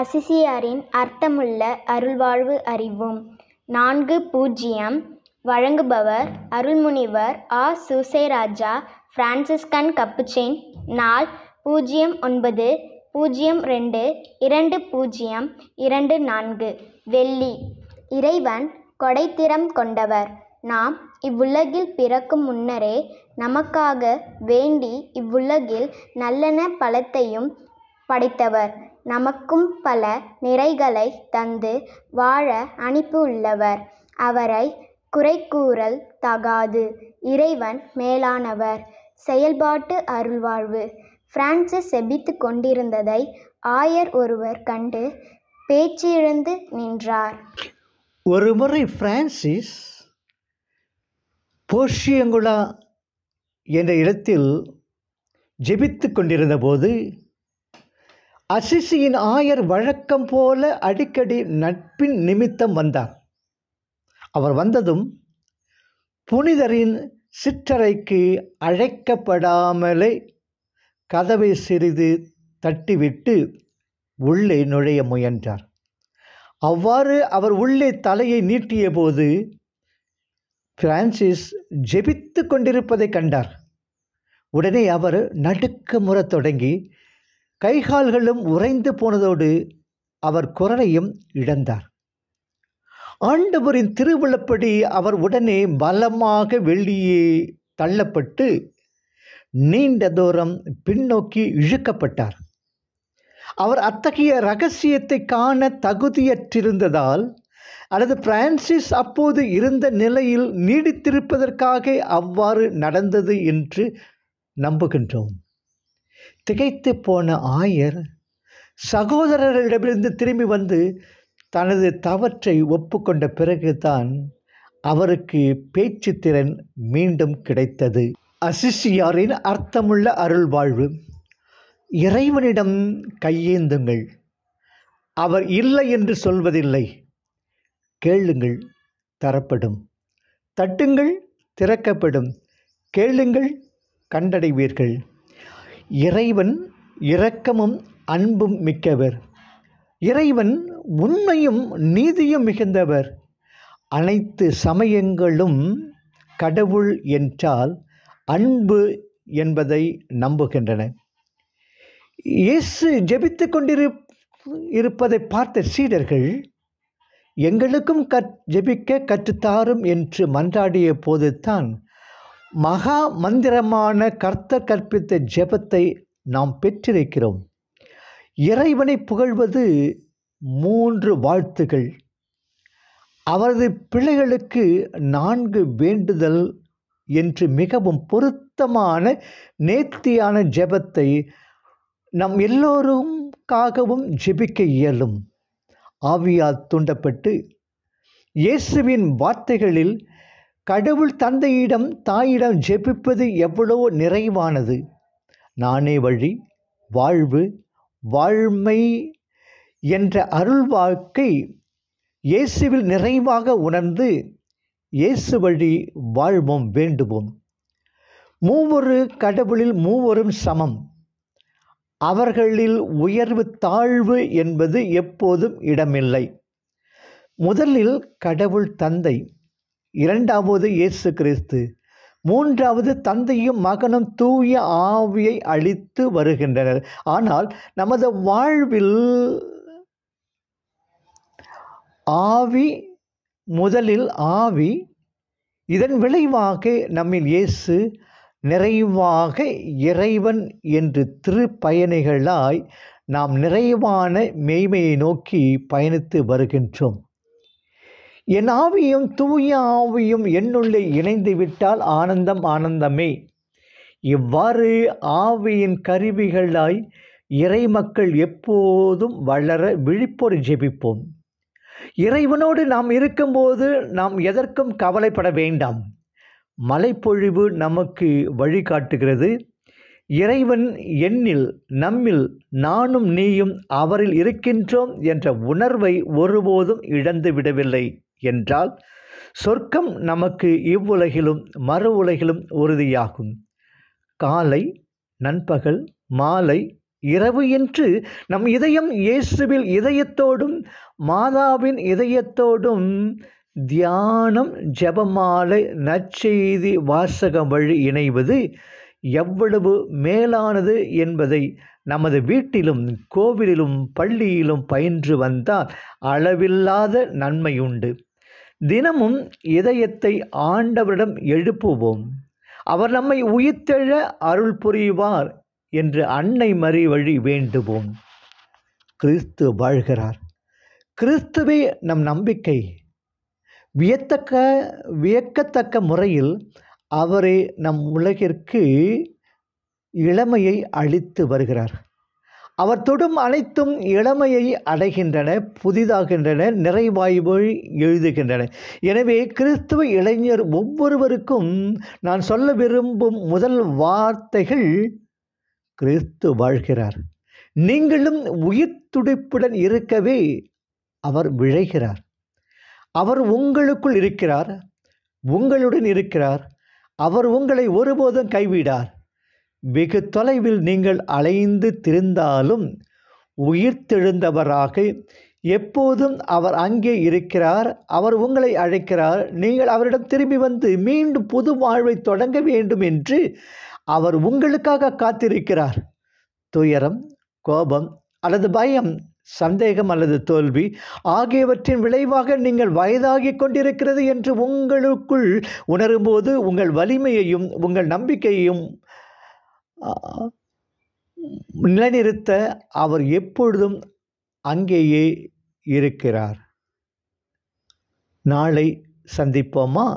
அசிசியாரின் அர்த்தமுள்ள அருள்வாழ்வு அறிவும் நான்கு பூஜ்ஜியம் வழங்குபவர் அருள்முனிவர் ஆ சுசேராஜா ஃப்ரான்சிஸ்கன் கப்புச்சின் நாள் பூஜ்ஜியம் ஒன்பது பூஜ்ஜியம் ரெண்டு இரண்டு பூஜ்ஜியம் இரண்டு நான்கு வெள்ளி இறைவன் கொடைத்திறம் கொண்டவர் நாம் இவ்வுலகில் பிறக்கும் முன்னரே நமக்காக வேண்டி இவ்வுலகில் நல்லன பலத்தையும் படைத்தவர் நமக்கும் பல நிறைகளை தந்து வாழ அனுப்பியுள்ளவர் குறை குறைகூறல் தகாது இறைவன் மேலானவர் செயல்பாட்டு அருள்வாழ்வு பிரான்சிஸ் செபித்து கொண்டிருந்ததை ஆயர் ஒருவர் கண்டு பேச்சிழந்து நின்றார் ஒருமுறை பிரான்சிஸ் போர்ஷியங்குலா என்ற இடத்தில் ஜெபித்து கொண்டிருந்தபோது அசிசியின் ஆயர் வழக்கம் போல அடிக்கடி நட்பின் நிமித்தம் வந்தார் அவர் வந்ததும் புனிதரின் சிற்றறைக்கு அழைக்கப்படாமலே கதவை சிறிது தட்டிவிட்டு உள்ளே நுழைய முயன்றார் அவ்வாறு அவர் உள்ளே தலையை நீட்டிய போது பிரான்சிஸ் ஜெபித்து கொண்டிருப்பதை கண்டார் உடனே அவர் நடுக்க முற தொடங்கி கைகால்களும் உறைந்து போனதோடு அவர் குரலையும் இழந்தார் ஆண்டவரின் திருவிழப்படி அவர் உடனே பலமாக வெளியே தள்ளப்பட்டு நீண்ட தூரம் பின்னோக்கி இழுக்கப்பட்டார் அவர் அத்தகைய ரகசியத்தை காண தகுதியற்றிருந்ததால் அல்லது பிரான்சிஸ் அப்போது இருந்த நிலையில் நீடித்திருப்பதற்காக அவ்வாறு நடந்தது என்று நம்புகின்றோம் திகைத்து போன ஆயர் சகோதரர்களிடமிருந்து திரும்பி வந்து தனது தவற்றை ஒப்புக்கொண்ட பிறகுதான் அவருக்கு பேச்சு திறன் மீண்டும் கிடைத்தது அசிஷியாரின் அர்த்தமுள்ள அருள் வாழ்வு இறைவனிடம் கையேந்துங்கள் அவர் இல்லை என்று சொல்வதில்லை கேளுங்கள் தரப்படும் தட்டுங்கள் திறக்கப்படும் கேளுங்கள் கண்டடைவீர்கள் இறைவன் இரக்கமும் அன்பும் மிக்கவர் இறைவன் உண்மையும் நீதியும் மிகுந்தவர் அனைத்து சமயங்களும் கடவுள் என்றால் அன்பு என்பதை நம்புகின்றன இயேசு ஜெபித்து கொண்டிரு இருப்பதை பார்த்த சீடர்கள் எங்களுக்கும் கற் ஜெபிக்க கற்றுத்தாரும் என்று மன்றாடிய போது தான் மகா மந்திரமான கர்த்தர் கற்பித்த ஜெபத்தை நாம் பெற்றிருக்கிறோம் இறைவனை புகழ்வது மூன்று வாழ்த்துகள் அவரது பிள்ளைகளுக்கு நான்கு வேண்டுதல் என்று மிகவும் பொருத்தமான நேர்த்தியான ஜெபத்தை நம் எல்லோருக்காகவும் ஜெபிக்க இயலும் ஆவியால் தூண்டப்பட்டு இயேசுவின் வார்த்தைகளில் கடவுள் தந்தையிடம் தாயிடம் ஜெபிப்பது எவ்வளவோ நிறைவானது நானே வழி வாழ்வு வாழ்மை என்ற அருள் வாழ்க்கை இயேசுவில் நிறைவாக உணர்ந்து இயேசு வழி வாழ்வோம் வேண்டுவோம் மூவொரு கடவுளில் மூவரும் சமம் அவர்களில் உயர்வு தாழ்வு என்பது எப்போதும் இடமில்லை முதலில் கடவுள் தந்தை இரண்டாவது இயேசு கிறிஸ்து மூன்றாவது தந்தையும் மகனும் தூய ஆவியை அழித்து வருகின்றனர் ஆனால் நமது வாழ்வில் ஆவி முதலில் ஆவி இதன் விளைவாக நம்மில் இயேசு நிறைவாக இறைவன் என்று திருப்பயணிகளாய் நாம் நிறைவான மெய்மையை நோக்கி பயணித்து வருகின்றோம் என் ஆவியும் தூய ஆவியும் என்னுள்ளே இணைந்து விட்டால் ஆனந்தம் ஆனந்தமே இவ்வாறு ஆவியின் கருவிகளாய் இறைமக்கள் எப்போதும் வளர விழிப்போடு ஜெபிப்போம் இறைவனோடு நாம் இருக்கும்போது நாம் எதற்கும் கவலைப்பட வேண்டாம் மலைப்பொழிவு நமக்கு வழிகாட்டுகிறது இறைவன் என்னில் நம்மில் நானும் நீயும் அவரில் இருக்கின்றோம் என்ற உணர்வை ஒருபோதும் இழந்து விடவில்லை என்றால் சொர்க்கம் நமக்கு இவ்வுலகிலும் மறு உலகிலும் உறுதியாகும் காலை நண்பகல் மாலை இரவு என்று நம் இதயம் இயேசுவில் இதயத்தோடும் மாதாவின் இதயத்தோடும் தியானம் ஜபமாலை நற்செய்தி வாசகம் வழி இணைவது எவ்வளவு மேலானது என்பதை நமது வீட்டிலும் கோவிலிலும் பள்ளியிலும் பயின்று வந்தால் அளவில்லாத நன்மை உண்டு தினமும் இதயத்தை ஆண்டவரிடம் எழுப்புவோம் அவர் நம்மை உயிர்த்தெழ அருள் புரிவார் என்று அன்னை மறி வழி வேண்டுவோம் கிறிஸ்து வாழ்கிறார் கிறிஸ்துவே நம் நம்பிக்கை வியத்தக்க வியக்கத்தக்க முறையில் அவரே நம் உலகிற்கு இளமையை அளித்து வருகிறார் அவர் தொடும் அனைத்தும் இளமையை அடைகின்றன புதிதாகின்றன நிறைவாய்வு எழுதுகின்றன எனவே கிறிஸ்துவ இளைஞர் ஒவ்வொருவருக்கும் நான் சொல்ல விரும்பும் முதல் வார்த்தைகள் கிறிஸ்து வாழ்கிறார் நீங்களும் உயிர் துடிப்புடன் இருக்கவே அவர் விழைகிறார் அவர் உங்களுக்குள் இருக்கிறார் உங்களுடன் இருக்கிறார் அவர் உங்களை ஒருபோதும் கைவிடார் வெகு தொலைவில் நீங்கள் அலைந்து திரிந்தாலும் உயிர்த்தெழுந்தவராக எப்போதும் அவர் அங்கே இருக்கிறார் அவர் உங்களை அழைக்கிறார் நீங்கள் அவரிடம் திரும்பி வந்து மீண்டும் புது வாழ்வை தொடங்க வேண்டும் என்று அவர் உங்களுக்காக காத்திருக்கிறார் துயரம் கோபம் அல்லது பயம் சந்தேகம் அல்லது தோல்வி ஆகியவற்றின் விளைவாக நீங்கள் வயதாகி கொண்டிருக்கிறது என்று உங்களுக்குள் உணரும்போது உங்கள் வலிமையையும் உங்கள் நம்பிக்கையையும் நிலைநிறுத்த அவர் எப்பொழுதும் அங்கேயே இருக்கிறார் நாளை சந்திப்போமா